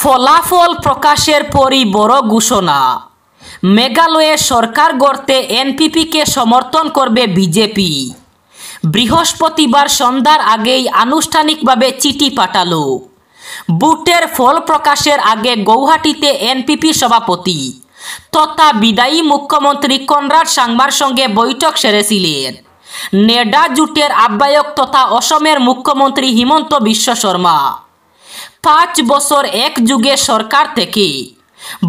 ফলাফল প্রকাশের পরই বড় ঘোষণা মেঘালয়ে সরকার গড়তে এনপিপিকে সমর্থন করবে বিজেপি বৃহস্পতিবার সন্ধ্যার আগেই আনুষ্ঠানিকভাবে চিঠি পাঠালো বুটের ফল প্রকাশের আগে গৌহাটিতে এনপিপি সভাপতি তথা বিদায়ী মুখ্যমন্ত্রী কনরাড সাংমার সঙ্গে বৈঠক সেরেছিলেন নেডা জুটের আহ্বায়ক তথা অসমের মুখ্যমন্ত্রী হিমন্ত বিশ্ব শর্মা পাঁচ বছর এক যুগে সরকার থেকে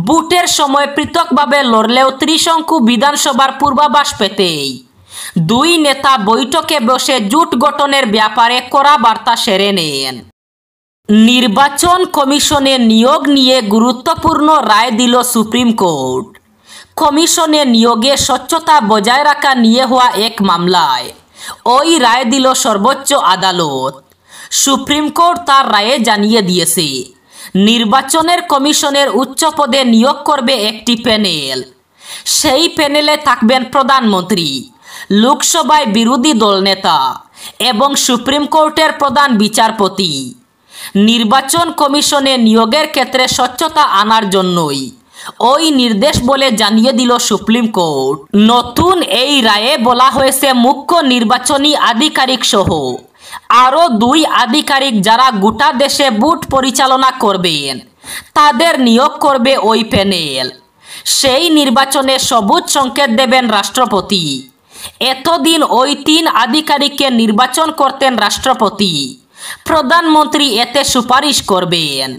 বুটের সময় পৃথকভাবে লড়লেও ত্রিশঙ্কু বিধানসভার পূর্বাভাস পেতেই দুই নেতা বৈঠকে বসে জোট গঠনের ব্যাপারে কড়া বার্তা সেরে নেন নির্বাচন কমিশনে নিয়োগ নিয়ে গুরুত্বপূর্ণ রায় দিল সুপ্রিম কোর্ট কমিশনে নিয়োগে স্বচ্ছতা বজায় রাখা নিয়ে হওয়া এক মামলায় ওই রায় দিল সর্বোচ্চ আদালত সুপ্রিম কোর্ট তার রায়ে জানিয়ে দিয়েছে নির্বাচনের কমিশনের উচ্চ পদে নিয়োগ করবে একটি প্যানেল সেই প্যানেলে থাকবেন প্রধানমন্ত্রী লোকসভায় বিরোধী দলনেতা এবং সুপ্রিম কোর্টের প্রধান বিচারপতি নির্বাচন কমিশনে নিয়োগের ক্ষেত্রে স্বচ্ছতা আনার জন্যই ওই নির্দেশ বলে জানিয়ে দিল সুপ্রিম কোর্ট নতুন এই রায়ে বলা হয়েছে মুখ্য নির্বাচনী আধিকারিক সহ আরও দুই আধিকারিক যারা গোটা দেশে বুট পরিচালনা করবেন তাদের নিয়োগ করবে ওই প্যানেল সেই নির্বাচনে সবুজ সংকেত দেবেন রাষ্ট্রপতি এতদিন ওই তিন আধিকারিককে নির্বাচন করতেন রাষ্ট্রপতি প্রধানমন্ত্রী এতে সুপারিশ করবেন